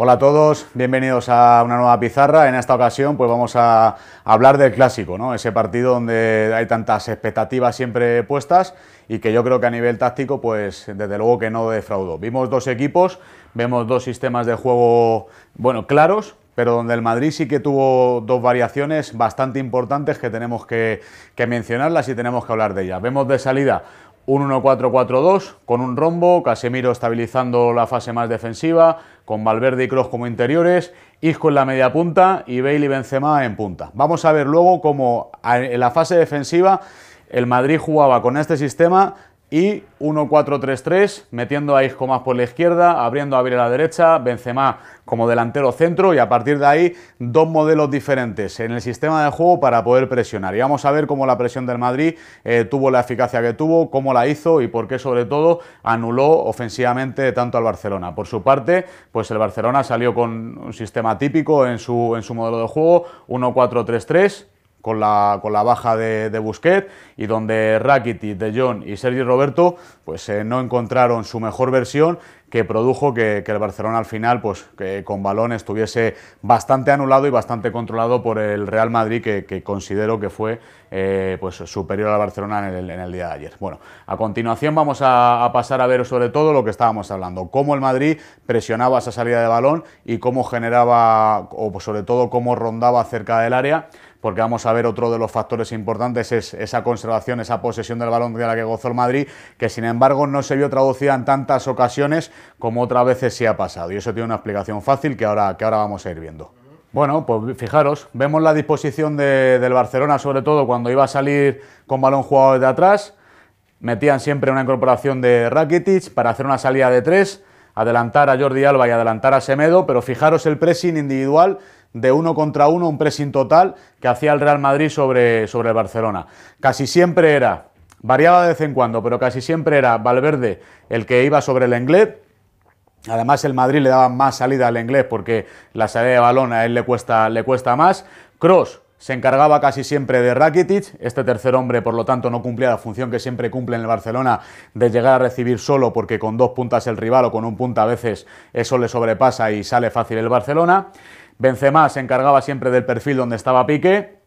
Hola a todos, bienvenidos a una nueva pizarra. En esta ocasión pues vamos a hablar del clásico, ¿no? ese partido donde hay tantas expectativas siempre puestas y que yo creo que a nivel táctico pues desde luego que no defraudó. Vimos dos equipos, vemos dos sistemas de juego bueno, claros, pero donde el Madrid sí que tuvo dos variaciones bastante importantes que tenemos que, que mencionarlas y tenemos que hablar de ellas. Vemos de salida un 1-4-4-2 con un rombo, Casemiro estabilizando la fase más defensiva, con Valverde y Kroos como interiores, Isco en la media punta y Bale y Benzema en punta. Vamos a ver luego cómo en la fase defensiva el Madrid jugaba con este sistema y 1-4-3-3, metiendo a Isco más por la izquierda, abriendo a abrir a la derecha, Benzema como delantero centro y a partir de ahí dos modelos diferentes en el sistema de juego para poder presionar. Y vamos a ver cómo la presión del Madrid eh, tuvo la eficacia que tuvo, cómo la hizo y por qué sobre todo anuló ofensivamente tanto al Barcelona. Por su parte, pues el Barcelona salió con un sistema típico en su, en su modelo de juego, 1-4-3-3 con la, con la baja de, de Busquets y donde Rakitic, De Jong y Sergio Roberto pues eh, no encontraron su mejor versión que produjo que, el Barcelona al final, pues con balón estuviese bastante anulado y bastante controlado por el Real Madrid, que, considero que fue eh, pues, superior al Barcelona en el, día de ayer. Bueno, a continuación vamos a, pasar a ver sobre todo lo que estábamos hablando, cómo el Madrid presionaba esa salida de balón y cómo generaba, o pues, sobre todo cómo rondaba cerca del área porque vamos a ver otro de los factores importantes es esa conservación, esa posesión del balón de la que gozó el Madrid, que sin embargo no se vio traducida en tantas ocasiones como otras veces sí ha pasado. Y eso tiene una explicación fácil que ahora, que ahora vamos a ir viendo. Bueno, pues fijaros, vemos la disposición del Barcelona, sobre todo cuando iba a salir con balón jugado desde atrás. Metían siempre una incorporación de Rakitic para hacer una salida de tres, adelantar a Jordi Alba y adelantar a Semedo, pero fijaros el pressing individual de uno contra uno, un pressing total que hacía el Real Madrid sobre, sobre el Barcelona. Casi siempre era, variaba de vez en cuando, pero casi siempre era Valverde el que iba sobre el Englet, Además, el Madrid le daba más salida al inglés porque la salida de balón a él le cuesta, le cuesta más. Cross se encargaba casi siempre de Rakitic, este tercer hombre por lo tanto no cumplía la función que siempre cumple en el Barcelona de llegar a recibir solo porque con dos puntas el rival o con un punta a veces eso le sobrepasa y sale fácil el Barcelona. Benzema se encargaba siempre del perfil donde estaba Pique.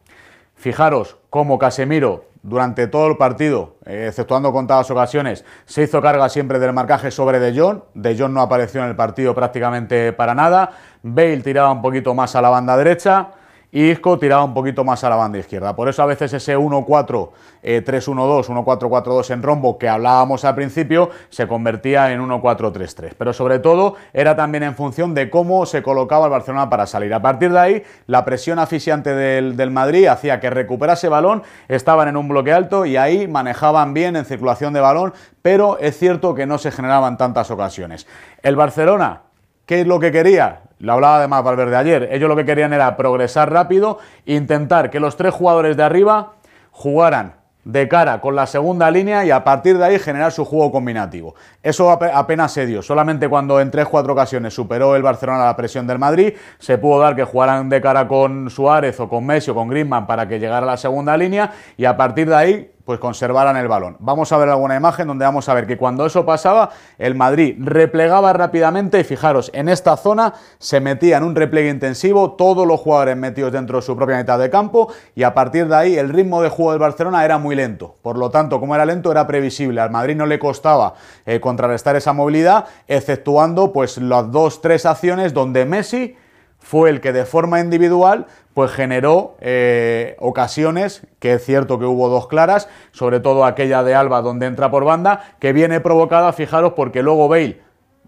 Fijaros cómo Casemiro durante todo el partido, eh, exceptuando contadas ocasiones, se hizo carga siempre del marcaje sobre De Jong. De Jong no apareció en el partido prácticamente para nada. Bale tiraba un poquito más a la banda derecha y Isco tiraba un poquito más a la banda izquierda. Por eso a veces ese 1-4-3-1-2, 1-4-4-2 eh, en rombo que hablábamos al principio se convertía en 1-4-3-3. Pero sobre todo era también en función de cómo se colocaba el Barcelona para salir. A partir de ahí, la presión asfixiante del, del Madrid hacía que recuperase balón, estaban en un bloque alto y ahí manejaban bien en circulación de balón, pero es cierto que no se generaban tantas ocasiones. El Barcelona, ¿qué es lo que quería? Lo hablaba además Valverde ayer. Ellos lo que querían era progresar rápido, intentar que los tres jugadores de arriba jugaran de cara con la segunda línea y a partir de ahí generar su juego combinativo. Eso apenas se dio, solamente cuando en o cuatro ocasiones superó el Barcelona la presión del Madrid, se pudo dar que jugaran de cara con Suárez o con Messi o con Griezmann para que llegara a la segunda línea y a partir de ahí pues conservaran el balón. Vamos a ver alguna imagen donde vamos a ver que cuando eso pasaba, el Madrid replegaba rápidamente y fijaros, en esta zona se metía en un replegue intensivo, todos los jugadores metidos dentro de su propia mitad de campo y a partir de ahí el ritmo de juego del Barcelona era muy lento. Por lo tanto, como era lento, era previsible. Al Madrid no le costaba eh, contrarrestar esa movilidad, exceptuando pues las dos, tres acciones donde Messi fue el que de forma individual pues generó eh, ocasiones, que es cierto que hubo dos claras, sobre todo aquella de Alba donde entra por banda, que viene provocada, fijaros, porque luego Bale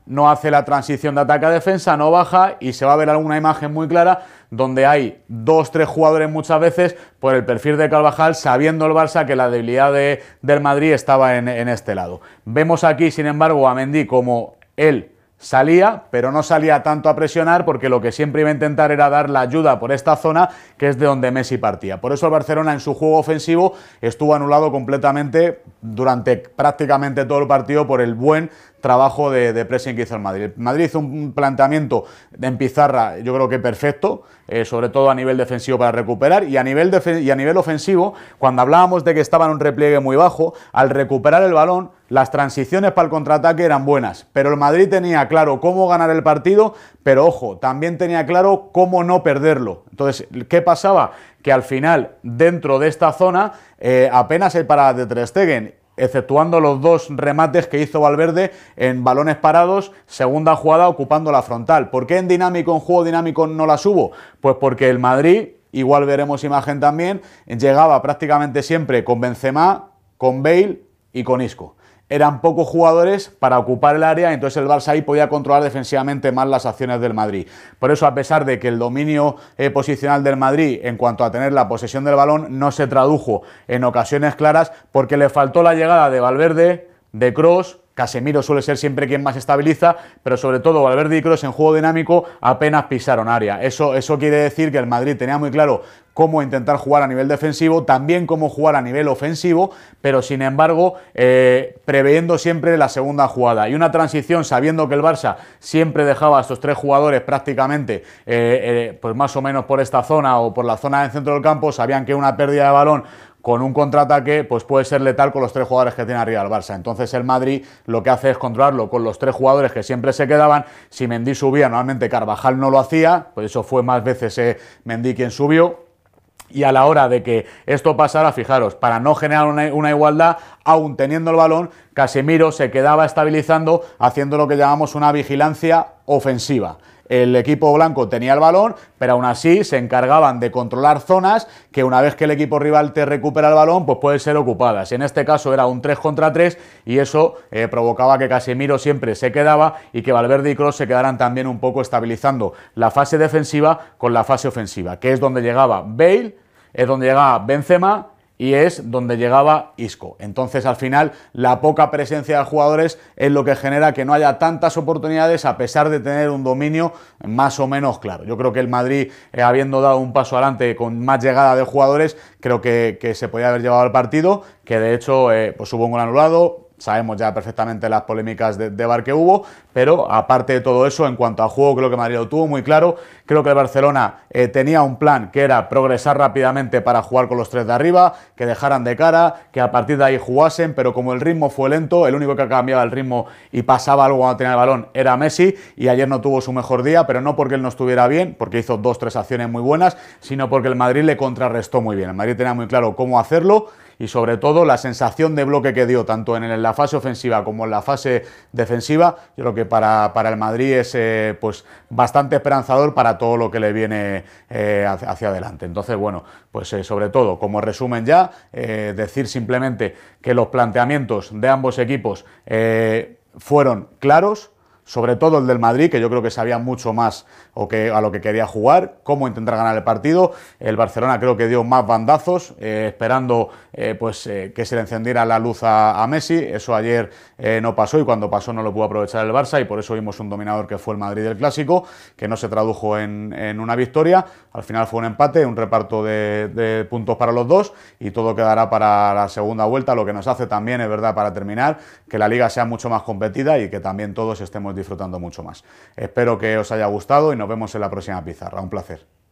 no hace la transición de ataque a defensa, no baja y se va a ver alguna imagen muy clara donde hay dos, tres jugadores muchas veces por el perfil de Calvajal, sabiendo el Barça que la debilidad de, del Madrid estaba en, en este lado. Vemos aquí, sin embargo, a Mendy como él salía, pero no salía tanto a presionar porque lo que siempre iba a intentar era dar la ayuda por esta zona, que es de donde Messi partía. Por eso el Barcelona en su juego ofensivo estuvo anulado completamente durante prácticamente todo el partido por el buen trabajo de, de pressing que hizo el Madrid. El Madrid hizo un planteamiento en pizarra, yo creo que perfecto, eh, sobre todo a nivel defensivo para recuperar y a nivel, y a nivel ofensivo, cuando hablábamos de que estaba en un repliegue muy bajo, al recuperar el balón, las transiciones para el contraataque eran buenas, pero el Madrid tenía claro cómo ganar el partido, pero ojo, también tenía claro cómo no perderlo. Entonces, ¿qué pasaba? Que al final, dentro de esta zona, eh, apenas el parada de Ter exceptuando los dos remates que hizo Valverde en balones parados, segunda jugada ocupando la frontal. ¿Por qué en dinámico, en juego dinámico no la subo? Pues porque el Madrid, igual veremos imagen también, llegaba prácticamente siempre con Benzema, con Bale y con Isco eran pocos jugadores para ocupar el área, entonces el Barça ahí podía controlar defensivamente más las acciones del Madrid. Por eso, a pesar de que el dominio eh, posicional del Madrid en cuanto a tener la posesión del balón no se tradujo en ocasiones claras, porque le faltó la llegada de Valverde, de Cross Casemiro suele ser siempre quien más estabiliza, pero sobre todo Valverde y Kroos en juego dinámico apenas pisaron área. Eso, eso quiere decir que el Madrid tenía muy claro cómo intentar jugar a nivel defensivo, también cómo jugar a nivel ofensivo, pero sin embargo eh, preveyendo siempre la segunda jugada. Y una transición sabiendo que el Barça siempre dejaba a estos tres jugadores prácticamente, eh, eh, pues más o menos por esta zona o por la zona del centro del campo, sabían que una pérdida de balón con un contraataque, pues puede ser letal con los tres jugadores que tiene arriba el Barça. Entonces el Madrid lo que hace es controlarlo con los tres jugadores que siempre se quedaban. Si Mendy subía, normalmente Carvajal no lo hacía, pues eso fue más veces eh, Mendy quien subió. Y a la hora de que esto pasara, fijaros, para no generar una, igualdad, aún teniendo el balón, Casemiro se quedaba estabilizando, haciendo lo que llamamos una vigilancia ofensiva el equipo blanco tenía el balón, pero aún así se encargaban de controlar zonas que una vez que el equipo rival te recupera el balón, pues pueden ser ocupadas. En este caso era un 3 contra 3 y eso eh, provocaba que Casemiro siempre se quedaba y que Valverde y Cross se quedaran también un poco estabilizando la fase defensiva con la fase ofensiva, que es donde llegaba Bale, es donde llegaba Benzema y es donde llegaba Isco. Entonces, al final, la poca presencia de jugadores es lo que genera que no haya tantas oportunidades a pesar de tener un dominio más o menos claro. Yo creo que el Madrid, eh, habiendo dado un paso adelante con más llegada de jugadores, creo que, se podía haber llevado al partido, que de hecho eh, pues hubo un gol anulado, sabemos ya perfectamente las polémicas de, de, bar que hubo, pero aparte de todo eso, en cuanto a juego, creo que Madrid lo tuvo muy claro. Creo que el Barcelona eh, tenía un plan que era progresar rápidamente para jugar con los tres de arriba, que dejaran de cara, que a partir de ahí jugasen, pero como el ritmo fue lento, el único que cambiaba el ritmo y pasaba algo cuando tenía el balón era Messi, y ayer no tuvo su mejor día, pero no porque él no estuviera bien, porque hizo dos, tres acciones muy buenas, sino porque el Madrid le contrarrestó muy bien. El Madrid tenía muy claro cómo hacerlo y sobre todo la sensación de bloque que dio tanto en la fase ofensiva como en la fase defensiva, yo creo que para, el Madrid es eh, pues bastante esperanzador para todo lo que le viene eh, hacia adelante. Entonces, bueno, pues eh, sobre todo, como resumen ya, decir simplemente que los planteamientos de ambos equipos fueron claros, sobre todo el del Madrid, que yo creo que sabía mucho más o que, a lo que quería jugar, cómo intentar ganar el partido. El Barcelona creo que dio más bandazos, eh, esperando eh, pues, eh, que se le encendiera la luz a, Messi. Eso ayer no pasó y cuando pasó no lo pudo aprovechar el Barça y por eso vimos un dominador que fue el Madrid del Clásico, que no se tradujo en, una victoria. Al final fue un empate, un reparto de, puntos para los dos y todo quedará para la segunda vuelta, lo que nos hace también, es verdad, para terminar, que la liga sea mucho más competida y que también todos estemos disfrutando mucho más. Espero que os haya gustado y nos vemos en la próxima pizarra. Un placer.